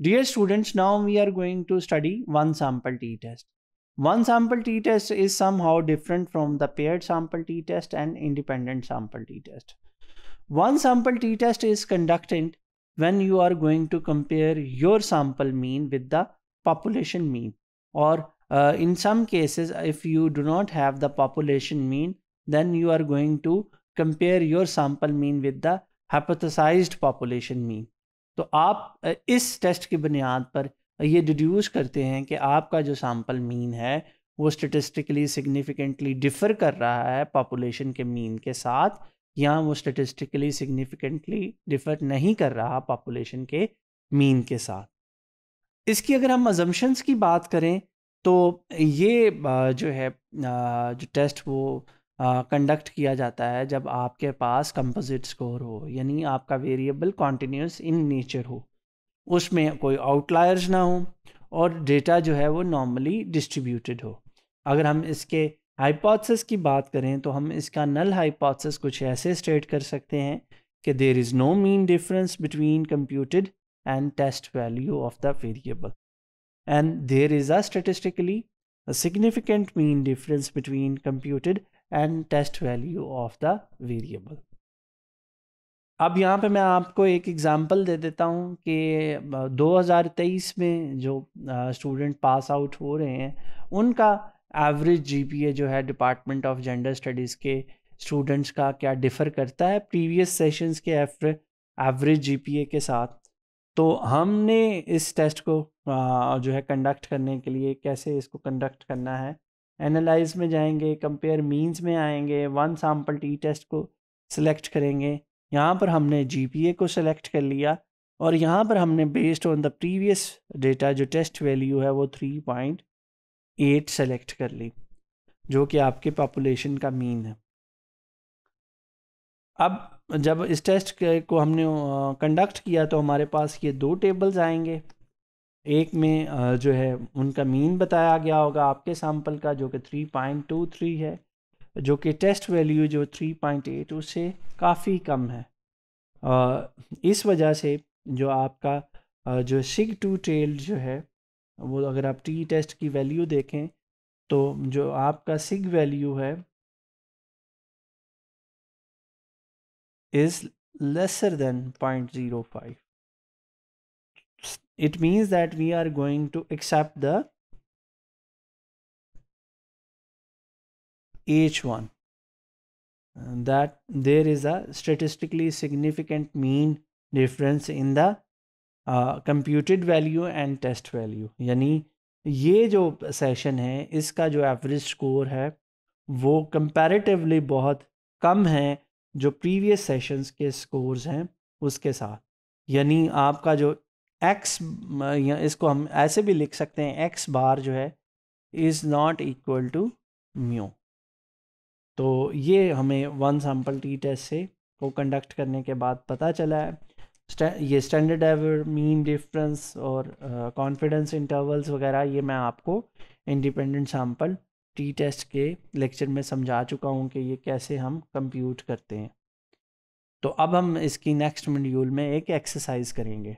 Dear students, now we are going to study one sample t-test. One sample t-test is somehow different from the paired sample t-test and independent sample t-test. One sample t-test is conducted when you are going to compare your sample mean with the population mean or uh, in some cases if you do not have the population mean then you are going to compare your sample mean with the hypothesized population mean तो आप इस test की बुनियाद पर ये deduce करते हैं कि आपका जो सैम्पल मीन है वो स्टेटिस्टिकली सिग्निफिकेंटली डिफ़र कर रहा है पॉपुलेशन के मीन के साथ या वो स्टेटिस्टिकली सिग्निफिकेंटली डिफ़र नहीं कर रहा पॉपुलेशन के मीन के साथ इसकी अगर हम अजम्पन्स की बात करें तो ये जो है जो टेस्ट वो कंडक्ट किया जाता है जब आपके पास कंपोजिट स्कोर हो यानी आपका वेरिएबल कॉन्टीन्यूस इन नेचर हो उसमें कोई आउटलायर्स ना हो और डेटा जो है वो नॉर्मली डिस्ट्रीब्यूटेड हो अगर हम इसके हाइपोथेसिस की बात करें तो हम इसका नल हाइपोथेसिस कुछ ऐसे स्टेट कर सकते हैं कि there is no mean difference between computed and test value of the variable and there is a statistically significant mean difference between computed and test value of the variable अब यहाँ पे मैं आपको एक एग्ज़ाम्पल दे देता हूँ कि 2023 में जो स्टूडेंट पास आउट हो रहे हैं उनका एवरेज जीपीए जो है डिपार्टमेंट ऑफ जेंडर स्टडीज़ के स्टूडेंट्स का क्या डिफ़र करता है प्रीवियस सेशंस के एवरेज जीपीए के साथ तो हमने इस टेस्ट को जो है कंडक्ट करने के लिए कैसे इसको कंडक्ट करना है एनालाइज में जाएंगे कंपेयर मीन्स में आएंगे वन सैम्पल टी टेस्ट को सिलेक्ट करेंगे यहाँ पर हमने जी को सिलेक्ट कर लिया और यहाँ पर हमने based on the previous data जो टेस्ट वैल्यू है वो थ्री पॉइंट एट सेलेक्ट कर ली जो कि आपके पॉपुलेशन का मीन है अब जब इस टेस्ट को हमने कंडक्ट किया तो हमारे पास ये दो टेबल्स आएंगे एक में जो है उनका मीन बताया गया होगा आपके सैम्पल का जो कि 3.23 है जो कि टेस्ट वैल्यू जो 3.8 उससे काफ़ी कम है इस वजह से जो आपका जो सिग टू टेल जो है वो अगर आप टी टेस्ट की वैल्यू देखें तो जो आपका सिग वैल्यू है is lesser than point zero five it means that we are going to accept the h1 and that there is a statistically significant mean difference in the uh, computed value and test value yani ये जो session है इसका जो average score है वो comparatively बहुत कम है जो प्रीवियस सेशंस के स्कोर्स हैं उसके साथ यानी आपका जो एक्स इसको हम ऐसे भी लिख सकते हैं एक्स बार जो है is not equal to mu तो ये हमें वन सैम्पल टी टेस्ट से को कंडक्ट करने के बाद पता चला है ये स्टैंडर्ड एवर मीन डिफरेंस और कॉन्फिडेंस इंटरवल्स वगैरह ये मैं आपको इंडिपेंडेंट सैम्पल टी टेस्ट के लेक्चर में समझा चुका हूँ कि ये कैसे हम कंप्यूट करते हैं तो अब हम इसकी नेक्स्ट मंड्यूल में एक एक्सरसाइज करेंगे